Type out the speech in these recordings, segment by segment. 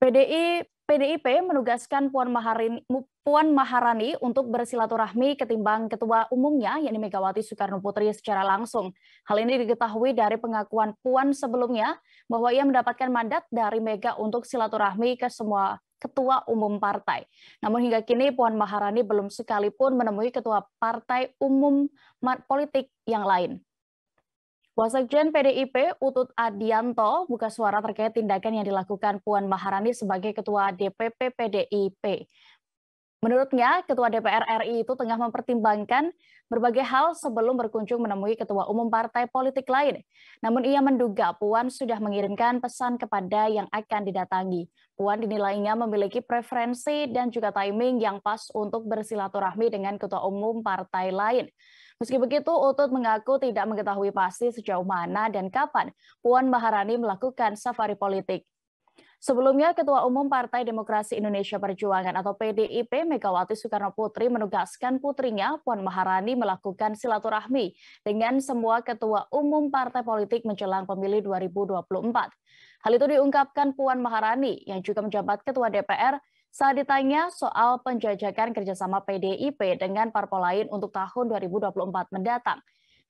PDI PDIP menugaskan Puan Maharani, Puan Maharani untuk bersilaturahmi ketimbang ketua umumnya yakni Megawati Soekarno Putri secara langsung. Hal ini diketahui dari pengakuan Puan sebelumnya bahwa ia mendapatkan mandat dari Mega untuk silaturahmi ke semua ketua umum partai. Namun hingga kini Puan Maharani belum sekalipun menemui ketua partai umum politik yang lain. Wasekjen PDIP Utut Adianto buka suara terkait tindakan yang dilakukan Puan Maharani sebagai Ketua DPP PDIP. Menurutnya, Ketua DPR RI itu tengah mempertimbangkan berbagai hal sebelum berkunjung menemui Ketua Umum Partai Politik lain. Namun ia menduga Puan sudah mengirimkan pesan kepada yang akan didatangi. Puan dinilainya memiliki preferensi dan juga timing yang pas untuk bersilaturahmi dengan Ketua Umum Partai lain. Meski begitu, Utut mengaku tidak mengetahui pasti sejauh mana dan kapan Puan Maharani melakukan safari politik. Sebelumnya, Ketua Umum Partai Demokrasi Indonesia Perjuangan atau PDIP Megawati Soekarno Putri menugaskan putrinya Puan Maharani melakukan silaturahmi dengan semua ketua umum partai politik menjelang pemilu 2024. Hal itu diungkapkan Puan Maharani yang juga menjabat Ketua DPR saat ditanya soal penjajakan kerjasama PDIP dengan parpol lain untuk tahun 2024 mendatang.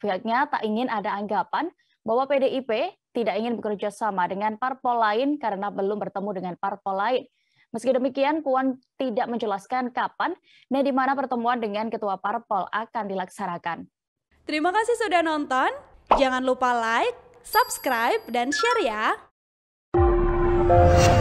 Pihaknya tak ingin ada anggapan bahwa PDIP tidak ingin bekerja sama dengan parpol lain karena belum bertemu dengan parpol lain. Meski demikian, Puan tidak menjelaskan kapan dan di mana pertemuan dengan ketua parpol akan dilaksanakan. Terima kasih sudah nonton. Jangan lupa like, subscribe, dan share ya.